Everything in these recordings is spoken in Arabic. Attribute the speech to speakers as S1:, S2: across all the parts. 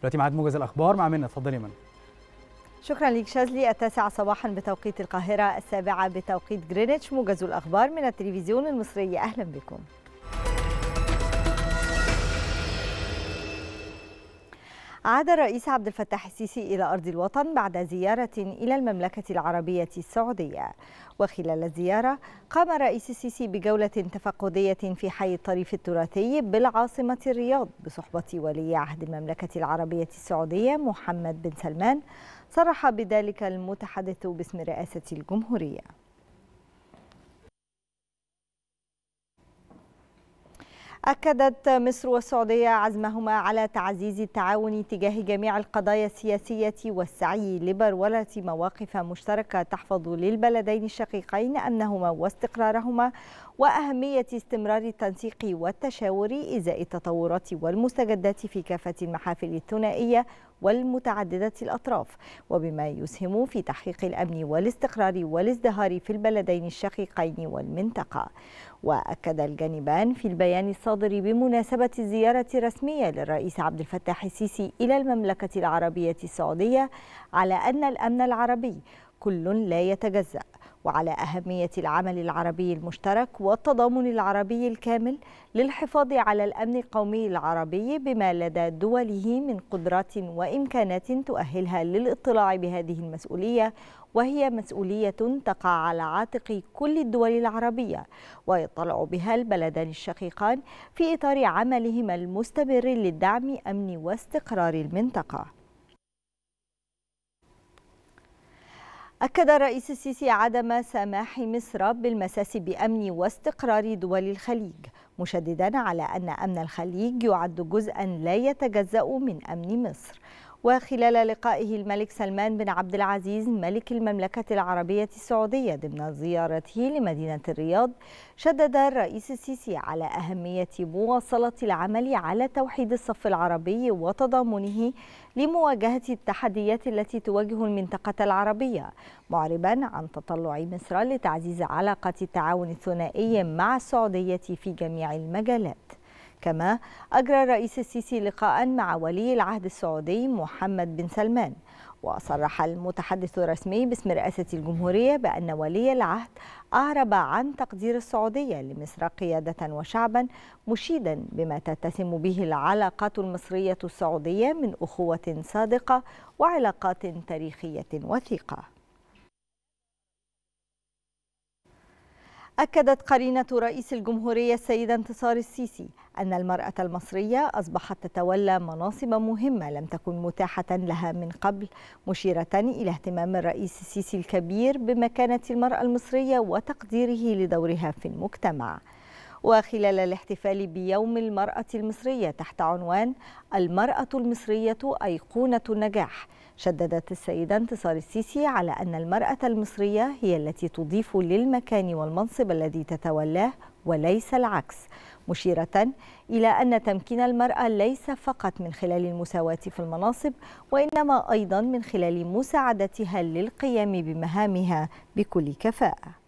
S1: دلوقتي معاد موجز الاخبار مع منى اتفضلي يا منى شكرا ليك شاذلي التاسعة صباحا بتوقيت القاهرة السابعة بتوقيت جرينتش موجز الأخبار من التلفزيون المصري أهلا بكم عاد الرئيس عبد الفتاح السيسي إلى أرض الوطن بعد زيارة إلى المملكة العربية السعودية وخلال الزيارة قام الرئيس السيسي بجولة تفقدية في حي الطريف التراثي بالعاصمة الرياض بصحبة ولي عهد المملكة العربية السعودية محمد بن سلمان صرح بذلك المتحدث باسم رئاسة الجمهورية أكدت مصر والسعودية عزمهما على تعزيز التعاون تجاه جميع القضايا السياسية والسعي لبرولة مواقف مشتركة تحفظ للبلدين الشقيقين أمنهما واستقرارهما وأهمية استمرار التنسيق والتشاور إزاء التطورات والمستجدات في كافة المحافل الثنائية والمتعددة الأطراف وبما يسهم في تحقيق الأمن والاستقرار والازدهار في البلدين الشقيقين والمنطقة وأكد الجانبان في البيان الصادر بمناسبة الزيارة الرسمية للرئيس عبد الفتاح السيسي إلى المملكة العربية السعودية على أن الأمن العربي كل لا يتجزأ وعلى أهمية العمل العربي المشترك والتضامن العربي الكامل للحفاظ على الأمن القومي العربي بما لدى دوله من قدرات وإمكانات تؤهلها للاطلاع بهذه المسؤولية وهي مسؤولية تقع على عاتق كل الدول العربية ويطلع بها البلدان الشقيقان في إطار عملهما المستمر للدعم أمن واستقرار المنطقة أكد الرئيس السيسي عدم سماح مصر بالمساس بأمن واستقرار دول الخليج مشددا على أن أمن الخليج يعد جزءا لا يتجزأ من أمن مصر وخلال لقائه الملك سلمان بن عبد العزيز ملك المملكة العربية السعودية ضمن زيارته لمدينة الرياض شدد الرئيس السيسي على أهمية مواصلة العمل على توحيد الصف العربي وتضامنه لمواجهة التحديات التي تواجه المنطقة العربية معربا عن تطلع مصر لتعزيز علاقة التعاون الثنائي مع السعودية في جميع المجالات كما أجرى الرئيس السيسي لقاء مع ولي العهد السعودي محمد بن سلمان وصرح المتحدث الرسمي باسم رئاسة الجمهورية بأن ولي العهد أعرب عن تقدير السعودية لمصر قيادة وشعبا مشيدا بما تتسم به العلاقات المصرية السعودية من أخوة صادقة وعلاقات تاريخية وثيقة أكدت قرينة رئيس الجمهورية السيدة انتصار السيسي أن المرأة المصرية أصبحت تتولى مناصب مهمة لم تكن متاحة لها من قبل مشيرة إلى اهتمام الرئيس السيسي الكبير بمكانة المرأة المصرية وتقديره لدورها في المجتمع وخلال الاحتفال بيوم المرأة المصرية تحت عنوان المرأة المصرية أيقونة النجاح شددت السيدة انتصار السيسي على أن المرأة المصرية هي التي تضيف للمكان والمنصب الذي تتولاه وليس العكس مشيرة إلى أن تمكين المرأة ليس فقط من خلال المساواة في المناصب وإنما أيضا من خلال مساعدتها للقيام بمهامها بكل كفاءة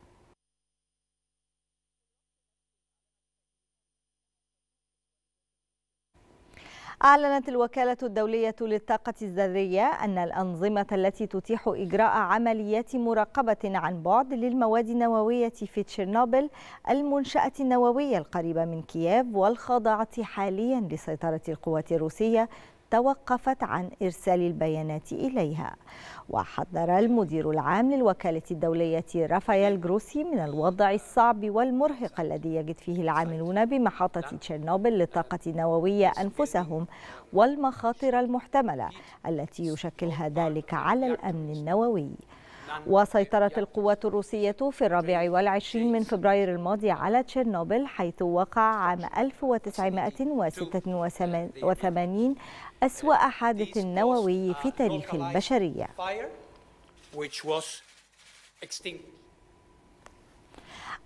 S1: أعلنت الوكالة الدولية للطاقة الذرية أن الأنظمة التي تتيح إجراء عمليات مراقبة عن بعد للمواد النووية في تشيرنوبل المنشأة النووية القريبة من كييف والخاضعة حاليا لسيطرة القوات الروسية توقفت عن إرسال البيانات إليها وحذر المدير العام للوكالة الدولية رافائيل جروسي من الوضع الصعب والمرهق الذي يجد فيه العاملون بمحطة تشيرنوبل للطاقة النووية أنفسهم والمخاطر المحتملة التي يشكلها ذلك على الأمن النووي وسيطرت القوات الروسية في الرابع والعشرين من فبراير الماضي على تشيرنوبل حيث وقع عام 1986 أسوأ حادث نووي في تاريخ البشرية.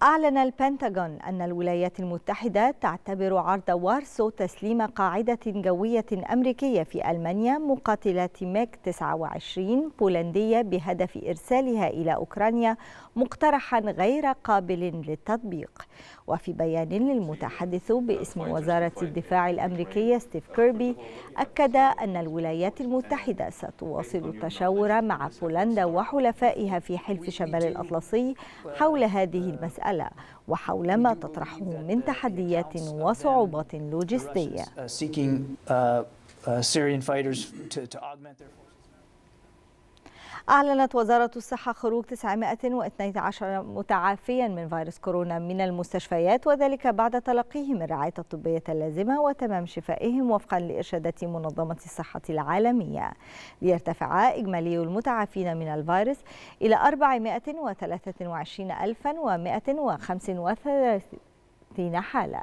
S1: أعلن البنتاغون أن الولايات المتحدة تعتبر عرض وارسو تسليم قاعدة جوية أمريكية في ألمانيا مقاتلة ميك 29 بولندية بهدف إرسالها إلى أوكرانيا مقترحا غير قابل للتطبيق وفي بيان للمتحدث باسم وزارة الدفاع الأمريكية ستيف كيربي أكد أن الولايات المتحدة ستواصل التشاور مع بولندا وحلفائها في حلف شمال الأطلسي حول هذه المسألة المسألة وحول ما تطرحه من تحديات وصعوبات لوجستية أعلنت وزارة الصحة خروج 912 متعافيا من فيروس كورونا من المستشفيات وذلك بعد تلقيهم الرعاية الطبية اللازمة وتمام شفائهم وفقا لإرشادات منظمة الصحة العالمية ليرتفع إجمالي المتعافين من الفيروس إلى 423135 حالة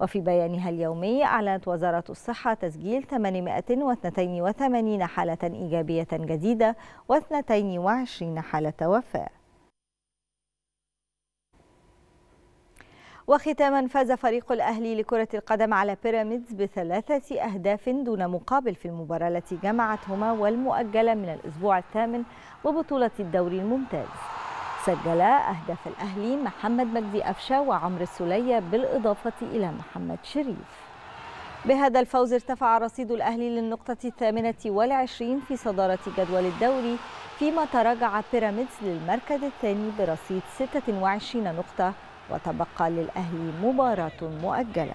S1: وفي بيانها اليومي أعلنت وزارة الصحة تسجيل 882 حالة إيجابية جديدة و22 حالة وفاة وختاما فاز فريق الأهلي لكرة القدم على بيراميدز بثلاثة أهداف دون مقابل في المباراة التي جمعتهما والمؤجلة من الأسبوع الثامن وبطولة الدوري الممتاز سجل أهداف الأهلي محمد مجدي قفشة وعمرو السولية بالإضافة إلى محمد شريف بهذا الفوز ارتفع رصيد الأهلي للنقطة الثامنة والعشرين في صدارة جدول الدوري فيما تراجع بيراميدز للمركز الثاني برصيد 26 نقطة وتبقى للأهلي مباراة مؤجلة